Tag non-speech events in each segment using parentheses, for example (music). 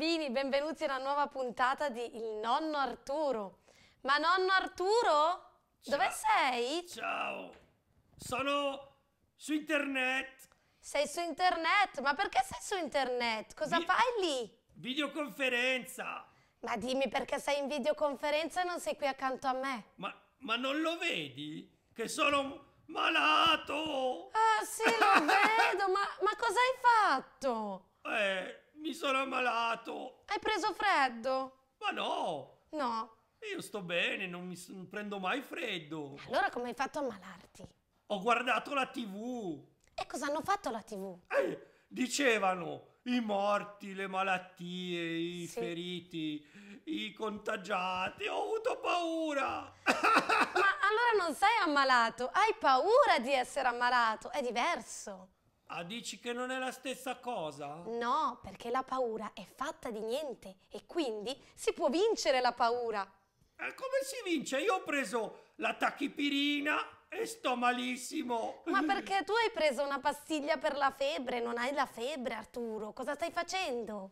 bambini, benvenuti a una nuova puntata di Il nonno Arturo. Ma nonno Arturo? Ciao. Dove sei? Ciao, sono su internet. Sei su internet? Ma perché sei su internet? Cosa Vi fai lì? Videoconferenza. Ma dimmi perché sei in videoconferenza e non sei qui accanto a me. Ma, ma non lo vedi? Che sono malato! Ah sì, lo (laughs) vedo, ma, ma cosa hai fatto? Eh, mi sono ammalato! Hai preso freddo? Ma no! No. Io sto bene, non mi non prendo mai freddo. Allora come hai fatto a ammalarti? Ho guardato la tv. E cosa hanno fatto la tv? Eh, dicevano i morti, le malattie, i sì. feriti, i contagiati. Ho avuto paura. Ma allora non sei ammalato, hai paura di essere ammalato, è diverso. Ah, dici che non è la stessa cosa? No, perché la paura è fatta di niente e quindi si può vincere la paura. E eh, come si vince? Io ho preso la tachipirina e sto malissimo. Ma perché tu hai preso una pastiglia per la febbre? Non hai la febbre, Arturo. Cosa stai facendo?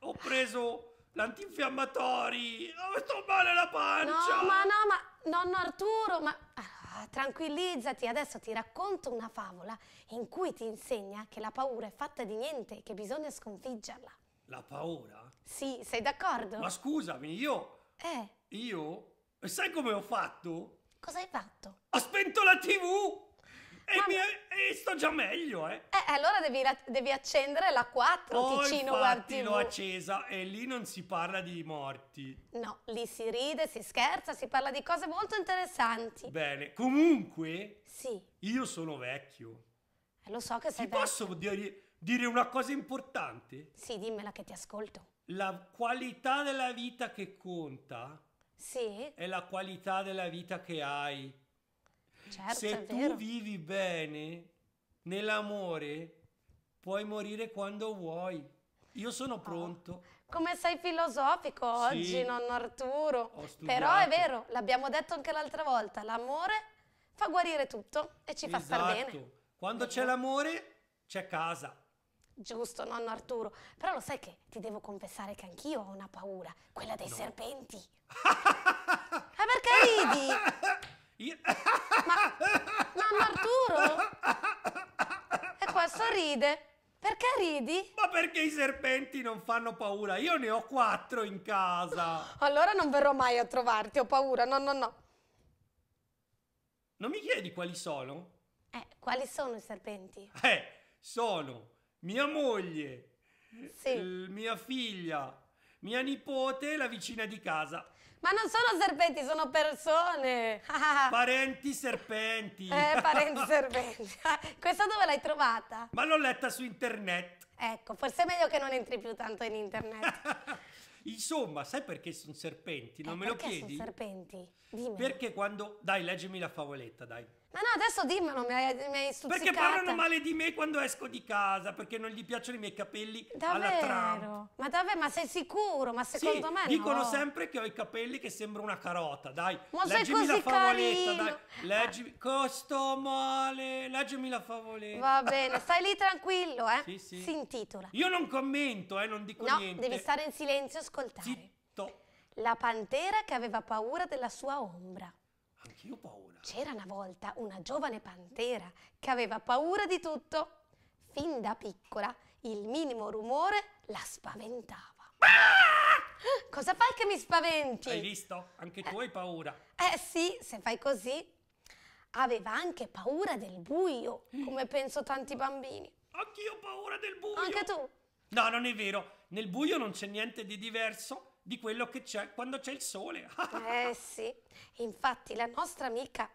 Uh, ho preso l'antinfiammatori. Oh, sto male la pancia. No, ma no, ma nonno Arturo, ma ah, tranquillizzati, adesso ti racconto una favola in cui ti insegna che la paura è fatta di niente, che bisogna sconfiggerla. La paura? Sì, sei d'accordo? Ma scusami, io... Eh? Io? Sai come ho fatto? Cosa hai fatto? Ho spento la tv! E, ah, e sto già meglio, eh! Eh, eh allora devi, devi accendere la 4, oh, Ticino Guard TV. l'ho accesa e lì non si parla di morti. No, lì si ride, si scherza, si parla di cose molto interessanti. Bene, comunque... Sì. Io sono vecchio. Eh, lo so che sei Ti vecchio. posso dire, dire una cosa importante? Sì, dimmela che ti ascolto. La qualità della vita che conta... Sì. È la qualità della vita che hai Certo, Se tu vivi bene nell'amore, puoi morire quando vuoi. Io sono oh, pronto. Oh. Come sei filosofico oggi, sì. nonno Arturo. Però è vero, l'abbiamo detto anche l'altra volta, l'amore fa guarire tutto e ci esatto. fa star bene. Esatto. Quando c'è l'amore, c'è casa. Giusto, nonno Arturo. Però lo sai che ti devo confessare che anch'io ho una paura, quella dei no. serpenti. (laughs) Ma perché ridi? (laughs) Io... Ma... Mamma Arturo? E qua sorride! Perché ridi? Ma perché i serpenti non fanno paura? Io ne ho quattro in casa. Allora non verrò mai a trovarti, ho paura. No, no, no. Non mi chiedi quali sono? Eh, quali sono i serpenti? Eh, sono mia moglie, sì. mia figlia, mia nipote e la vicina di casa. Ma non sono serpenti, sono persone. (laughs) parenti serpenti. Eh, parenti serpenti. (laughs) Questa dove l'hai trovata? Ma l'ho letta su internet. Ecco, forse è meglio che non entri più tanto in internet. (laughs) Insomma, sai perché sono serpenti? Non eh, me lo chiedi? Perché sono serpenti? Dimmi. Perché quando... Dai, leggimi la favoletta, dai. Ma no, adesso dimmelo, mi hai, mi hai Perché parlano male di me quando esco di casa, perché non gli piacciono i miei capelli davvero? Ma davvero, ma sei sicuro? Ma secondo sì, me dicono sempre che ho i capelli che sembra una carota, dai. Ma leggimi la favoletta, dai. Leggimi, ah. costo male, leggimi la favoletta. Va bene, stai lì tranquillo, eh. Sì, sì. Si intitola. Io non commento, eh, non dico no, niente. No, devi stare in silenzio e ascoltare. Zitto. La pantera che aveva paura della sua ombra. Anch'io ho paura. C'era una volta una giovane pantera che aveva paura di tutto. Fin da piccola il minimo rumore la spaventava. Ah! Cosa fai che mi spaventi? Hai visto? Anche tu hai paura. Eh, eh sì, se fai così. Aveva anche paura del buio, mm. come penso tanti bambini. Anch'io ho paura del buio. Anche tu? No, non è vero. Nel buio non c'è niente di diverso di quello che c'è quando c'è il sole. (laughs) eh sì, infatti la nostra amica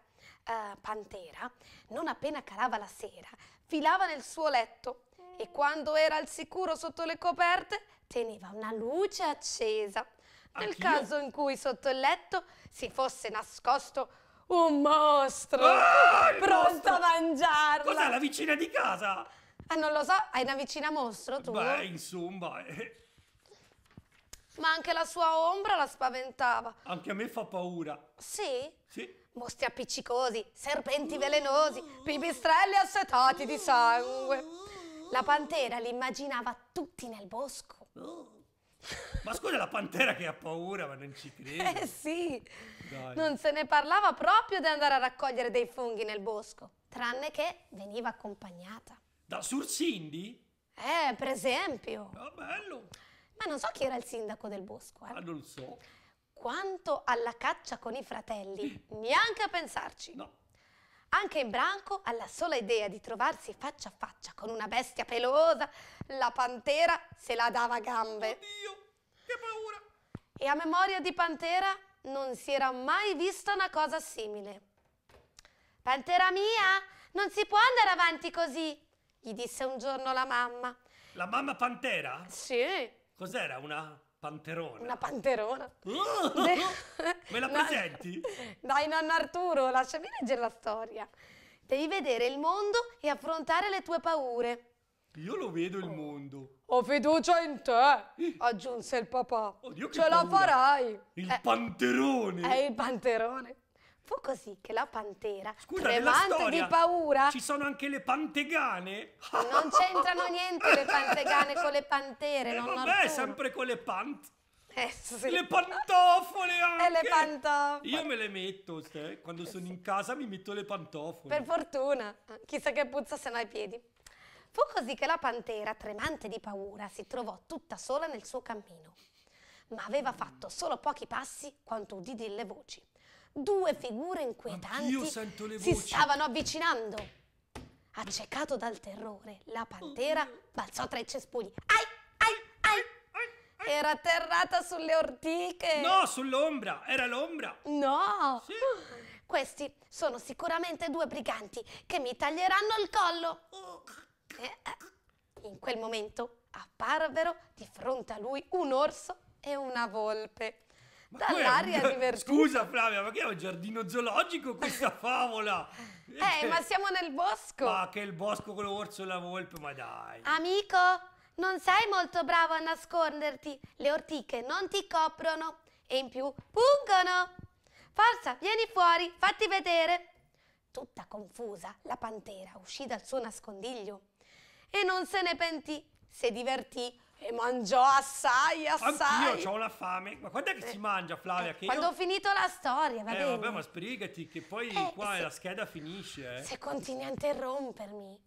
eh, Pantera, non appena calava la sera, filava nel suo letto e quando era al sicuro sotto le coperte teneva una luce accesa. Nel Anch'io? caso in cui sotto il letto si fosse nascosto un mostro ah, pronto mostro! a mangiarla. Cos'è la vicina di casa? Ah, non lo so, hai una vicina mostro tu? Beh, insomma, eh, ma anche la sua ombra la spaventava. Anche a me fa paura. Sì? Sì. Mostri appiccicosi, serpenti velenosi, pipistrelli assetati di sangue. La pantera li immaginava tutti nel bosco. Ma scusa, la pantera che ha paura, ma non ci credo. Eh sì, Dai. non se ne parlava proprio di andare a raccogliere dei funghi nel bosco, tranne che veniva accompagnata. Da Sursindi? Eh, per esempio. Ah, bello. Ma non so chi era il sindaco del bosco. Eh. Ah, non so. Quanto alla caccia con i fratelli, (laughs) neanche a pensarci. No. Anche in branco, alla sola idea di trovarsi faccia a faccia con una bestia pelosa, la pantera se la dava a gambe. Oddio, che paura! E a memoria di pantera non si era mai vista una cosa simile. Pantera mia, non si può andare avanti così, gli disse un giorno la mamma. La mamma pantera? Sì. Cos'era? Una panterona? Una panterona. Uh, (laughs) De... Me la (laughs) presenti? Dai nonno Arturo, lasciami leggere la storia. Devi vedere il mondo e affrontare le tue paure. Io lo vedo il mondo. Ho fiducia in te, eh. aggiunse il papà. Oddio, Ce paura. la farai. Il eh, panterone. È il panterone. Fu così che la pantera, Scusa, tremante storia, di paura... Ci sono anche le pantegane? Non c'entrano niente le pantegane con le pantere, eh, non vabbè, sempre con le pant... Eh, sì. Le pantofole (laughs) eh, anche! E le pantofole! Io me le metto, se, quando sono in casa mi metto le pantofole. Per fortuna, chissà che puzza se no ai piedi. Fu così che la pantera, tremante di paura, si trovò tutta sola nel suo cammino. Ma aveva fatto solo pochi passi quando udì delle voci due figure inquietanti si stavano avvicinando. Accecato dal terrore, la pantera balzò tra i cespugli. Ai, ai, ai! Era atterrata sulle ortiche. No, sull'ombra, era l'ombra. No! Sì. Questi sono sicuramente due briganti che mi taglieranno il collo. Oh. Eh, eh. In quel momento apparvero di fronte a lui un orso e una volpe. Ma Dall'aria quella... divertente. Scusa Flavia, ma che è un giardino zoologico questa (laughs) favola? eh, ma siamo nel bosco. Ma che il bosco con l'orso e la volpe, ma dai. Amico, non sei molto bravo a nasconderti. Le ortiche non ti coprono e in più pungono. Forza, vieni fuori, fatti vedere. Tutta confusa, la pantera uscì dal suo nascondiglio e non se ne pentì, si divertì e mangiò assai, assai. Anch'io ho la fame. Ma quando è che si eh. mangia, Flavia? Che quando io... ho finito la storia, va eh, bene. Vabbè, ma sprigati, che poi eh, qua se... la scheda finisce. Eh. Se continui a interrompermi.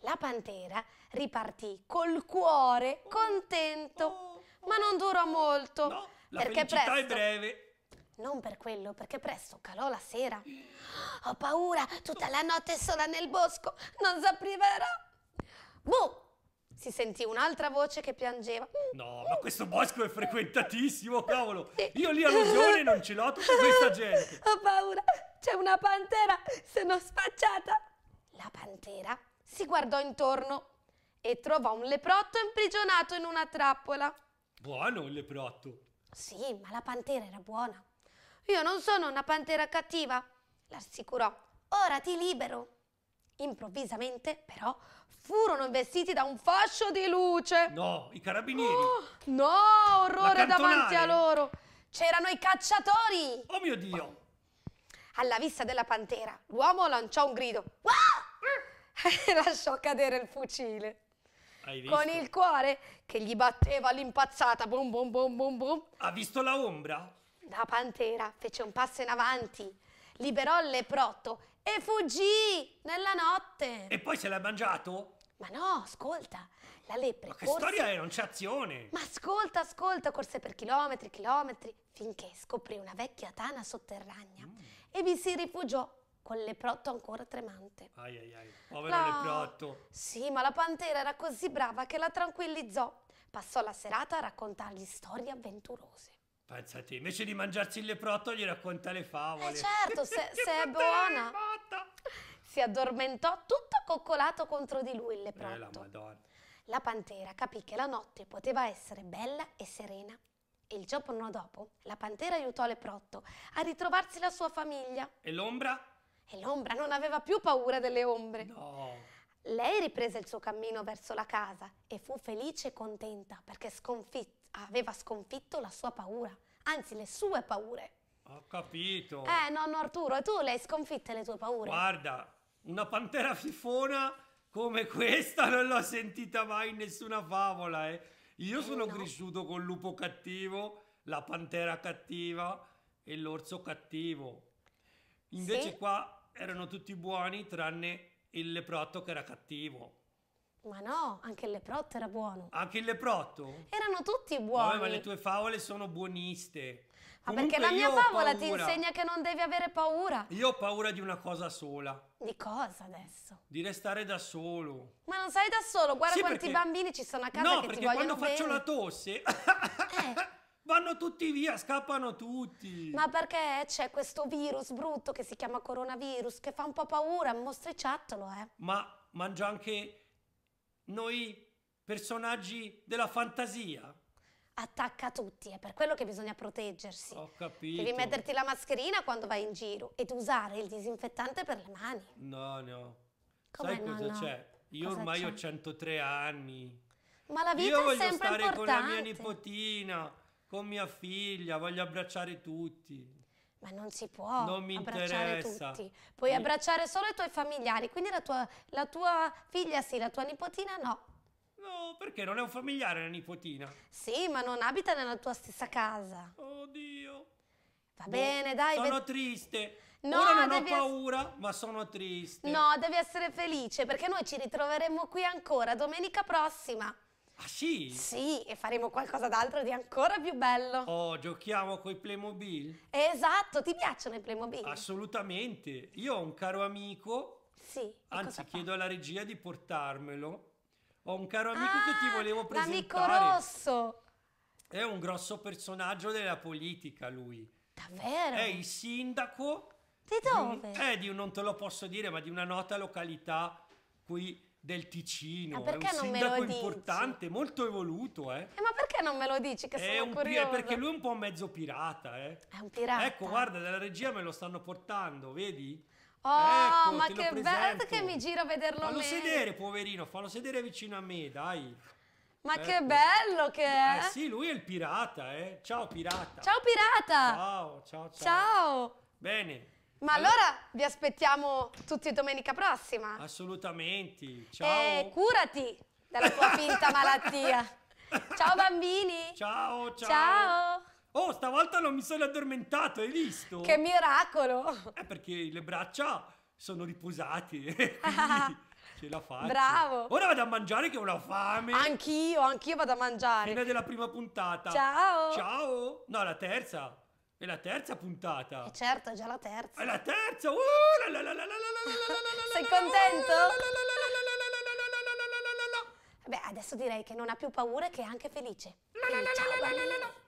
La pantera ripartì col cuore contento, oh, oh, ma non durò molto. No, la perché presto, è breve. Non per quello, perché presto calò la sera. Ho paura, tutta la notte sola nel bosco, non s'appriverò. Buh! si sentì un'altra voce che piangeva. No, ma questo bosco è frequentatissimo, cavolo! Io lì all'usione non ce l'ho tutta questa gente! (laughs) Ho paura! C'è una pantera! Sono spacciata! La pantera si guardò intorno e trovò un leprotto imprigionato in una trappola. Buono il leprotto! Sì, ma la pantera era buona. Io non sono una pantera cattiva, l'assicurò. Ora ti libero! Improvvisamente, però, furono investiti da un fascio di luce. No, i carabinieri. Oh, no, orrore davanti a loro. C'erano i cacciatori. Oh mio Dio. Alla vista della pantera, l'uomo lanciò un grido. Ah! (laughs) E lasciò cadere il fucile. Con il cuore che gli batteva all'impazzata. Bum, bum, bum, bum, bum. Ha visto la ombra? La pantera fece un passo in avanti liberò il leprotto e fuggì nella notte. E poi se l'ha mangiato? Ma no, ascolta, la lepre Ma che corse... storia è, non c'è azione! Ma ascolta, ascolta, corse per chilometri, chilometri, finché scoprì una vecchia tana sotterranea mm. e vi si rifugiò con il leprotto ancora tremante. Ai ai ai, povero no. leprotto! Sì, ma la pantera era così brava che la tranquillizzò. Passò la serata a raccontargli storie avventurose. Pensate, invece di mangiarsi il leprotto gli racconta le favole. Eh certo, se, (laughs) se è buona fatta! Si addormentò tutto coccolato contro di lui il leprotto. Eh, la, la pantera capì che la notte poteva essere bella e serena. E il giorno dopo la pantera aiutò Leprotto a ritrovarsi la sua famiglia. E l'ombra? E l'ombra non aveva più paura delle ombre. No. Lei riprese il suo cammino verso la casa e fu felice e contenta perché sconfit aveva sconfitto la sua paura, anzi le sue paure. Ho capito. Eh, nonno Arturo, tu le hai sconfitte le tue paure. Guarda, una pantera fifona come questa (laughs) non l'ho sentita mai in nessuna favola, eh. Io eh sono no. cresciuto con il lupo cattivo, la pantera cattiva e l'orso cattivo. Invece sì? qua erano tutti buoni tranne il leprotto che era cattivo. Ma no, anche il leprotto era buono. Anche il leprotto? Erano tutti buoni. Vabbè, ma le tue favole sono buoniste. Ah, perché la mia favola ti insegna che non devi avere paura. Io ho paura di una cosa sola. Di cosa adesso? Di restare da solo. Ma non sei da solo, guarda sì, quanti perché... bambini ci sono a casa no, che ti vogliono bene. No, perché quando faccio la tosse... (laughs) eh. Vanno tutti via, scappano tutti. Ma perché c'è questo virus brutto che si chiama coronavirus che fa un po' paura, è un mostriciattolo, eh? Ma mangia anche noi personaggi della fantasia? attacca tutti, è per quello che bisogna proteggersi. Ho capito. Devi metterti la mascherina quando vai in giro ed usare il disinfettante per le mani. No, no. Com'è, Sai cosa no, c'è? Io cosa ormai c'è? ho 103 anni. Ma la vita è sempre importante. Io voglio stare con la mia nipotina, con mia figlia, voglio abbracciare tutti. Ma non si può non mi abbracciare interessa. tutti. Puoi mi... abbracciare solo i tuoi familiari, quindi la tua, la tua figlia sì, la tua nipotina no. No, perché non è un familiare la nipotina. Sì, ma non abita nella tua stessa casa. Oddio. Va boh, bene, dai. Sono triste. No, Ora non ho paura, ma sono triste. No, devi essere felice perché noi ci ritroveremo qui ancora domenica prossima. Ah sì? Sì, e faremo qualcosa d'altro di ancora più bello. Oh, giochiamo con i Playmobil? Esatto, ti piacciono i Playmobil? Assolutamente. Io ho un caro amico. Sì. Anzi, chiedo alla regia di portarmelo. Ho un caro amico ah, che ti ah, volevo presentare. L'amico rosso! È un grosso personaggio della politica lui. Davvero? È il sindaco. Di dove? eh, di non te lo posso dire, ma di una nota località qui del Ticino. Ma è un sindaco importante, molto evoluto, eh. eh. Ma perché non me lo dici che è sono curioso? È perché lui è un po' mezzo pirata, eh. È un pirata. Ecco, guarda, dalla regia me lo stanno portando, vedi? Oh, ecco, ma che bello che mi giro a vederlo Fallo me. sedere, poverino, fallo sedere vicino a me, dai. Ma ecco. che bello che è! Eh sì, lui è il pirata, eh. Ciao pirata. Ciao pirata. Ciao, ciao, ciao. Ciao. Bene. Ma allora, allora vi aspettiamo tutti domenica prossima. Assolutamente. Ciao. E curati dalla tua finta (laughs) malattia. Ciao bambini. Ciao, ciao. Ciao. Oh, stavolta non mi sono addormentato, hai visto? Che miracolo! Eh, perché le braccia sono riposate. ce la faccio. Bravo! Ora vado a mangiare che ho la fame. Anch'io, anch'io vado a mangiare. Fine della prima puntata. Ciao! Ciao! No, la terza. È la terza puntata. E certo, è già la terza. È la terza! Uh, la la la Sei contento? Beh, adesso direi che non ha più paura e che è anche felice. Quindi, ciao,